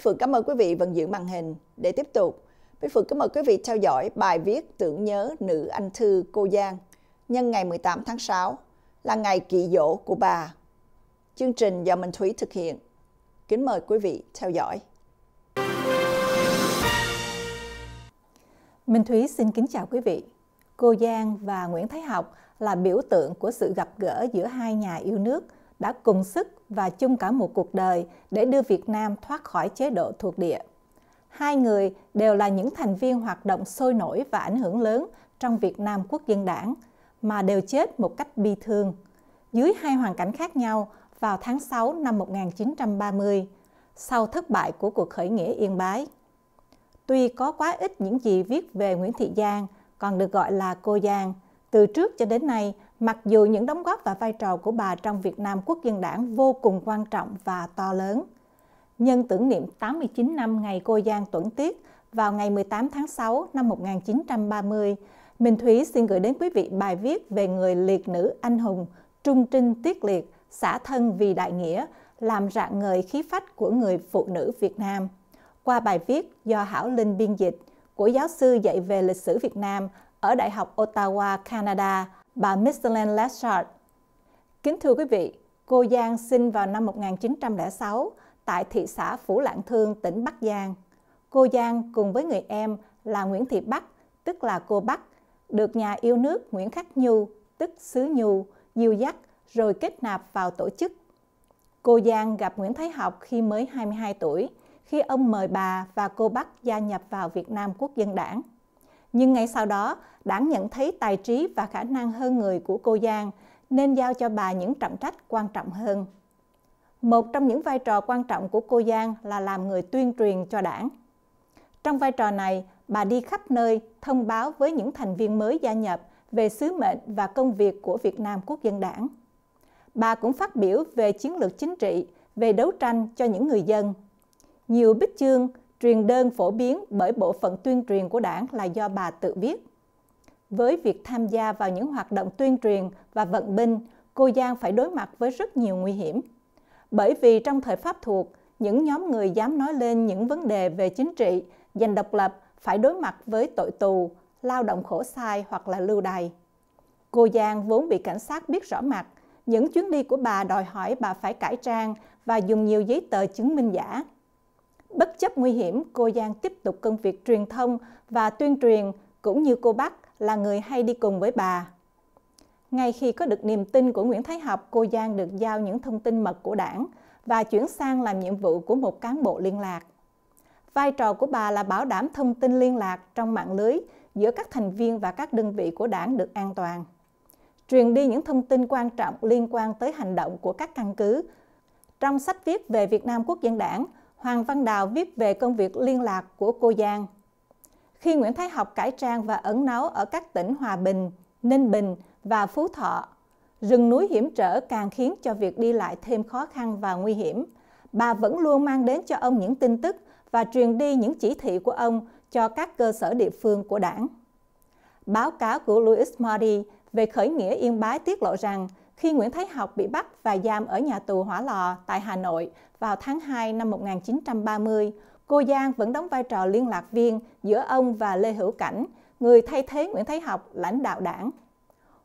Bích Phượng cảm ơn quý vị vẫn giữ màn hình để tiếp tục. Bích Phượng kính mời quý vị theo dõi bài viết tưởng nhớ nữ anh thư cô Giang nhân ngày 18 tháng 6 là ngày kỵ dỗ của bà. Chương trình do Minh Thúy thực hiện. Kính mời quý vị theo dõi. Minh Thúy xin kính chào quý vị. Cô Giang và Nguyễn Thái Học là biểu tượng của sự gặp gỡ giữa hai nhà yêu nước – đã cùng sức và chung cả một cuộc đời để đưa Việt Nam thoát khỏi chế độ thuộc địa. Hai người đều là những thành viên hoạt động sôi nổi và ảnh hưởng lớn trong Việt Nam Quốc dân đảng, mà đều chết một cách bi thương. Dưới hai hoàn cảnh khác nhau vào tháng 6 năm 1930, sau thất bại của cuộc khởi nghĩa Yên Bái. Tuy có quá ít những gì viết về Nguyễn Thị Giang, còn được gọi là cô Giang, từ trước cho đến nay Mặc dù những đóng góp và vai trò của bà trong Việt Nam Quốc dân đảng vô cùng quan trọng và to lớn, nhân tưởng niệm 89 năm ngày cô Giang Tuấn Tiết vào ngày 18 tháng 6 năm 1930, Minh Thúy xin gửi đến quý vị bài viết về người liệt nữ anh hùng, trung trinh tiết liệt, xã thân vì đại nghĩa, làm rạng ngời khí phách của người phụ nữ Việt Nam. Qua bài viết do Hảo Linh biên dịch của giáo sư dạy về lịch sử Việt Nam ở Đại học Ottawa, Canada, bà Michelin Lashard. Kính thưa quý vị, cô Giang sinh vào năm 1906 tại thị xã Phủ Lạng Thương, tỉnh Bắc Giang. Cô Giang cùng với người em là Nguyễn Thị Bắc, tức là cô Bắc, được nhà yêu nước Nguyễn Khắc Nhu, tức Sứ Nhu, dìu dắt rồi kết nạp vào tổ chức. Cô Giang gặp Nguyễn Thái Học khi mới 22 tuổi, khi ông mời bà và cô Bắc gia nhập vào Việt Nam Quốc dân đảng nhưng ngay sau đó, đảng nhận thấy tài trí và khả năng hơn người của cô Giang nên giao cho bà những trọng trách quan trọng hơn. Một trong những vai trò quan trọng của cô Giang là làm người tuyên truyền cho đảng. Trong vai trò này, bà đi khắp nơi thông báo với những thành viên mới gia nhập về sứ mệnh và công việc của Việt Nam Quốc dân đảng. Bà cũng phát biểu về chiến lược chính trị, về đấu tranh cho những người dân. Nhiều bích chương truyền đơn phổ biến bởi bộ phận tuyên truyền của đảng là do bà tự viết. Với việc tham gia vào những hoạt động tuyên truyền và vận binh, cô Giang phải đối mặt với rất nhiều nguy hiểm. Bởi vì trong thời Pháp thuộc, những nhóm người dám nói lên những vấn đề về chính trị, giành độc lập phải đối mặt với tội tù, lao động khổ sai hoặc là lưu đày. Cô Giang vốn bị cảnh sát biết rõ mặt, những chuyến đi của bà đòi hỏi bà phải cải trang và dùng nhiều giấy tờ chứng minh giả. Bất chấp nguy hiểm, cô Giang tiếp tục công việc truyền thông và tuyên truyền, cũng như cô Bắc là người hay đi cùng với bà. Ngay khi có được niềm tin của Nguyễn Thái Học, cô Giang được giao những thông tin mật của đảng và chuyển sang làm nhiệm vụ của một cán bộ liên lạc. Vai trò của bà là bảo đảm thông tin liên lạc trong mạng lưới giữa các thành viên và các đơn vị của đảng được an toàn. Truyền đi những thông tin quan trọng liên quan tới hành động của các căn cứ. Trong sách viết về Việt Nam Quốc dân đảng, Hoàng Văn Đào viết về công việc liên lạc của cô Giang. Khi Nguyễn Thái Học cải trang và ẩn náu ở các tỉnh Hòa Bình, Ninh Bình và Phú Thọ, rừng núi hiểm trở càng khiến cho việc đi lại thêm khó khăn và nguy hiểm. Bà vẫn luôn mang đến cho ông những tin tức và truyền đi những chỉ thị của ông cho các cơ sở địa phương của đảng. Báo cáo của Louis Marty về khởi nghĩa Yên Bái tiết lộ rằng khi Nguyễn Thái Học bị bắt và giam ở nhà tù Hỏa Lò tại Hà Nội vào tháng 2 năm 1930, cô Giang vẫn đóng vai trò liên lạc viên giữa ông và Lê Hữu Cảnh, người thay thế Nguyễn Thái Học lãnh đạo đảng.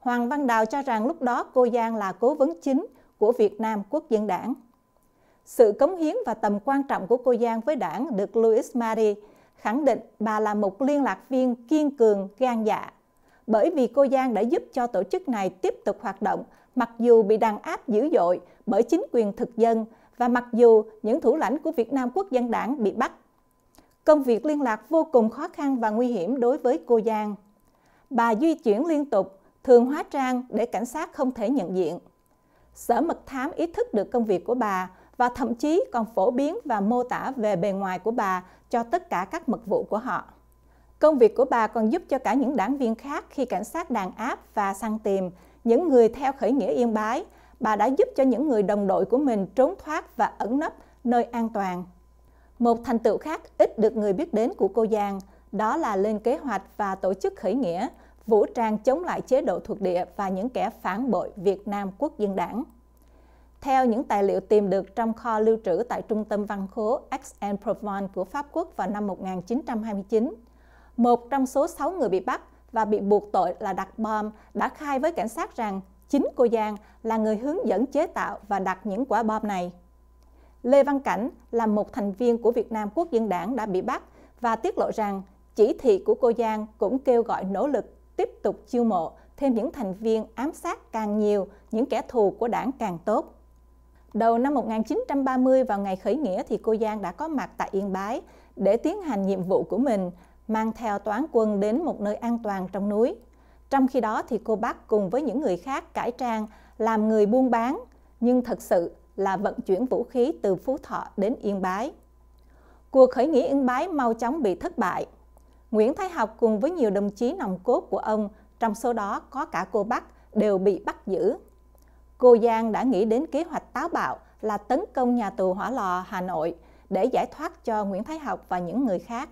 Hoàng Văn Đào cho rằng lúc đó cô Giang là cố vấn chính của Việt Nam Quốc dân đảng. Sự cống hiến và tầm quan trọng của cô Giang với đảng được Louis Marie khẳng định bà là một liên lạc viên kiên cường, gan dạ. Bởi vì cô Giang đã giúp cho tổ chức này tiếp tục hoạt động mặc dù bị đàn áp dữ dội bởi chính quyền thực dân và mặc dù những thủ lãnh của Việt Nam Quốc dân đảng bị bắt. Công việc liên lạc vô cùng khó khăn và nguy hiểm đối với cô Giang. Bà di chuyển liên tục, thường hóa trang để cảnh sát không thể nhận diện. Sở mật thám ý thức được công việc của bà và thậm chí còn phổ biến và mô tả về bề ngoài của bà cho tất cả các mật vụ của họ. Công việc của bà còn giúp cho cả những đảng viên khác khi cảnh sát đàn áp và săn tìm những người theo khởi nghĩa Yên Bái, bà đã giúp cho những người đồng đội của mình trốn thoát và ẩn nấp nơi an toàn. Một thành tựu khác ít được người biết đến của cô Giang đó là lên kế hoạch và tổ chức khởi nghĩa, vũ trang chống lại chế độ thuộc địa và những kẻ phản bội Việt Nam Quốc dân đảng. Theo những tài liệu tìm được trong kho lưu trữ tại Trung tâm Văn khố Aix-en-Provence của Pháp Quốc vào năm 1929, một trong số 6 người bị bắt và bị buộc tội là đặt bom đã khai với cảnh sát rằng chính cô Giang là người hướng dẫn chế tạo và đặt những quả bom này. Lê Văn Cảnh là một thành viên của Việt Nam Quốc dân đảng đã bị bắt và tiết lộ rằng chỉ thị của cô Giang cũng kêu gọi nỗ lực tiếp tục chiêu mộ thêm những thành viên ám sát càng nhiều, những kẻ thù của đảng càng tốt. Đầu năm 1930 vào ngày khởi nghĩa thì cô Giang đã có mặt tại Yên Bái để tiến hành nhiệm vụ của mình mang theo toán quân đến một nơi an toàn trong núi. Trong khi đó thì cô bác cùng với những người khác cải trang làm người buôn bán, nhưng thật sự là vận chuyển vũ khí từ Phú Thọ đến Yên Bái. Cuộc khởi nghĩa Yên Bái mau chóng bị thất bại. Nguyễn Thái Học cùng với nhiều đồng chí nòng cốt của ông, trong số đó có cả cô Bắc, đều bị bắt giữ. Cô Giang đã nghĩ đến kế hoạch táo bạo là tấn công nhà tù hỏa lò Hà Nội để giải thoát cho Nguyễn Thái Học và những người khác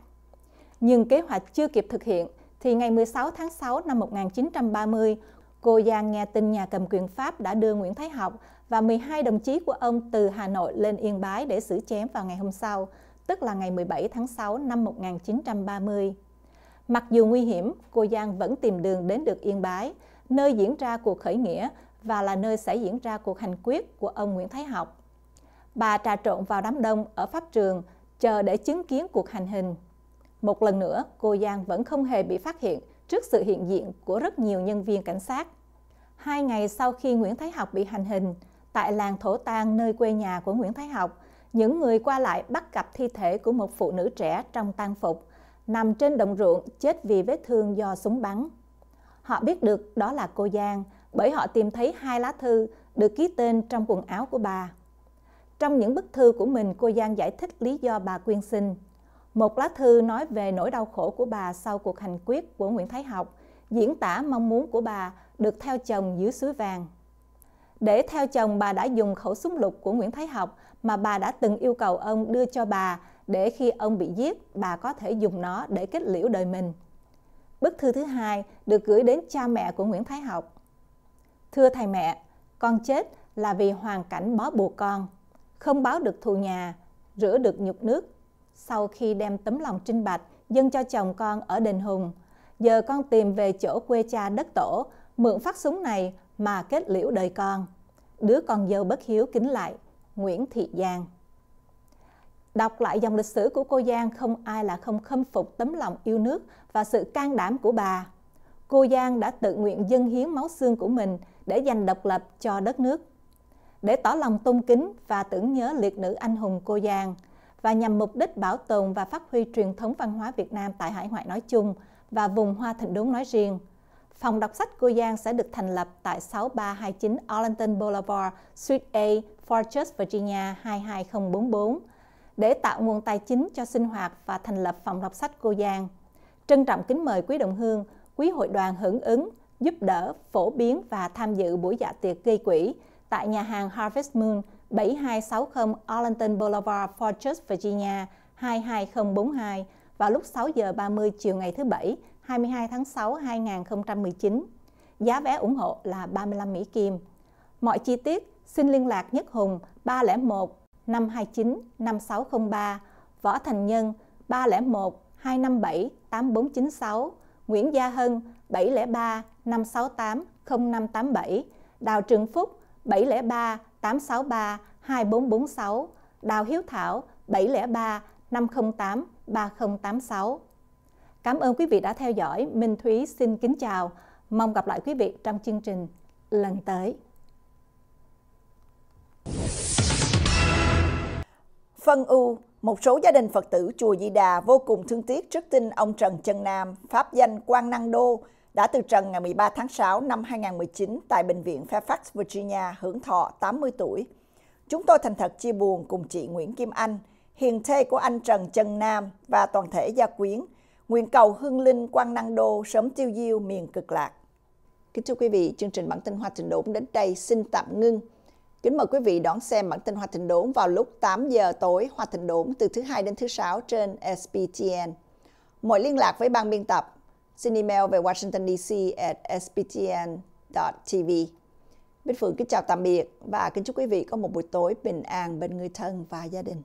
nhưng kế hoạch chưa kịp thực hiện, thì ngày 16 tháng 6 năm 1930, cô Giang nghe tin nhà cầm quyền Pháp đã đưa Nguyễn Thái Học và 12 đồng chí của ông từ Hà Nội lên Yên Bái để xử chém vào ngày hôm sau, tức là ngày 17 tháng 6 năm 1930. Mặc dù nguy hiểm, cô Giang vẫn tìm đường đến được Yên Bái, nơi diễn ra cuộc khởi nghĩa và là nơi sẽ diễn ra cuộc hành quyết của ông Nguyễn Thái Học. Bà trà trộn vào đám đông ở pháp trường, chờ để chứng kiến cuộc hành hình. Một lần nữa, cô Giang vẫn không hề bị phát hiện trước sự hiện diện của rất nhiều nhân viên cảnh sát. Hai ngày sau khi Nguyễn Thái Học bị hành hình, tại làng Thổ Tang nơi quê nhà của Nguyễn Thái Học, những người qua lại bắt gặp thi thể của một phụ nữ trẻ trong tang phục, nằm trên đồng ruộng chết vì vết thương do súng bắn. Họ biết được đó là cô Giang bởi họ tìm thấy hai lá thư được ký tên trong quần áo của bà. Trong những bức thư của mình, cô Giang giải thích lý do bà quyên sinh – một lá thư nói về nỗi đau khổ của bà sau cuộc hành quyết của Nguyễn Thái Học, diễn tả mong muốn của bà được theo chồng dưới suối vàng. Để theo chồng, bà đã dùng khẩu súng lục của Nguyễn Thái Học mà bà đã từng yêu cầu ông đưa cho bà để khi ông bị giết, bà có thể dùng nó để kết liễu đời mình. Bức thư thứ hai được gửi đến cha mẹ của Nguyễn Thái Học. Thưa thầy mẹ, con chết là vì hoàn cảnh bó buộc con, không báo được thù nhà, rửa được nhục nước sau khi đem tấm lòng trinh bạch dâng cho chồng con ở đền Hùng. Giờ con tìm về chỗ quê cha đất tổ, mượn phát súng này mà kết liễu đời con. Đứa con dâu bất hiếu kính lại, Nguyễn Thị Giang. Đọc lại dòng lịch sử của cô Giang không ai là không khâm phục tấm lòng yêu nước và sự can đảm của bà. Cô Giang đã tự nguyện dâng hiến máu xương của mình để giành độc lập cho đất nước. Để tỏ lòng tôn kính và tưởng nhớ liệt nữ anh hùng cô Giang – và nhằm mục đích bảo tồn và phát huy truyền thống văn hóa Việt Nam tại hải ngoại nói chung và vùng Hoa Thịnh Đốn nói riêng. Phòng đọc sách Cô Giang sẽ được thành lập tại 6329 Arlington Boulevard, Suite A, Fortress, Virginia 22044 để tạo nguồn tài chính cho sinh hoạt và thành lập phòng đọc sách Cô Giang. Trân trọng kính mời quý đồng hương, quý hội đoàn hưởng ứng, giúp đỡ, phổ biến và tham dự buổi dạ tiệc gây quỹ tại nhà hàng Harvest Moon 7260 Arlington Boulevard, Fortress, Virginia 22042 vào lúc 6 giờ 30 chiều ngày thứ Bảy 22 tháng 6 2019. Giá vé ủng hộ là 35 Mỹ Kim. Mọi chi tiết xin liên lạc Nhất Hùng 301 529 5603, Võ Thành Nhân 301 257 8496, Nguyễn Gia Hân 703 568 0587, Đào Trường Phúc 703 863 2446, Đào Hiếu Thảo 703 508 3086. Cảm ơn quý vị đã theo dõi. Minh Thúy xin kính chào. Mong gặp lại quý vị trong chương trình lần tới. Phân U, một số gia đình Phật tử Chùa Di Đà vô cùng thương tiếc trước tin ông Trần Trần Nam, pháp danh Quang Năng Đô, đã từ trần ngày 13 tháng 6 năm 2019 tại Bệnh viện Fairfax, Virginia, hưởng thọ 80 tuổi. Chúng tôi thành thật chia buồn cùng chị Nguyễn Kim Anh, hiền thê của anh Trần Trân Nam và toàn thể gia quyến, nguyện cầu hương linh quang năng đô sớm tiêu diêu miền cực lạc. Kính thưa quý vị, chương trình bản tin Hoa Thịnh Đốn đến đây xin tạm ngưng. Kính mời quý vị đón xem bản tin Hoa Thịnh Đốn vào lúc 8 giờ tối Hoa Thịnh Đốn từ thứ hai đến thứ sáu trên SBTN. Mọi liên lạc với ban biên tập Xin email về Washington DC at sbtn.tv. Bích Phượng kính chào tạm biệt và kính chúc quý vị có một buổi tối bình an bên người thân và gia đình.